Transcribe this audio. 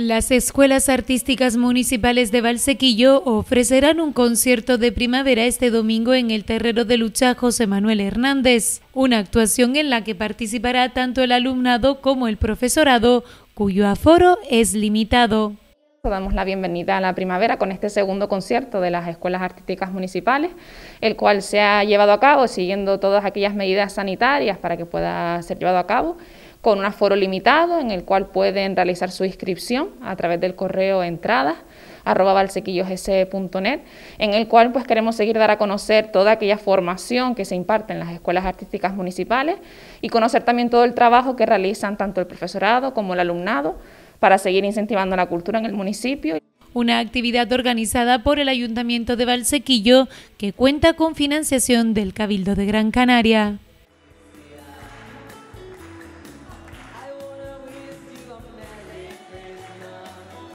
Las escuelas artísticas municipales de Valsequillo ofrecerán un concierto de primavera este domingo en el terreno de Lucha José Manuel Hernández, una actuación en la que participará tanto el alumnado como el profesorado, cuyo aforo es limitado. Damos la bienvenida a la primavera con este segundo concierto de las escuelas artísticas municipales, el cual se ha llevado a cabo siguiendo todas aquellas medidas sanitarias para que pueda ser llevado a cabo con un aforo limitado en el cual pueden realizar su inscripción a través del correo entradas arroba en el cual pues queremos seguir dar a conocer toda aquella formación que se imparte en las escuelas artísticas municipales y conocer también todo el trabajo que realizan tanto el profesorado como el alumnado para seguir incentivando la cultura en el municipio. Una actividad organizada por el Ayuntamiento de Valsequillo que cuenta con financiación del Cabildo de Gran Canaria.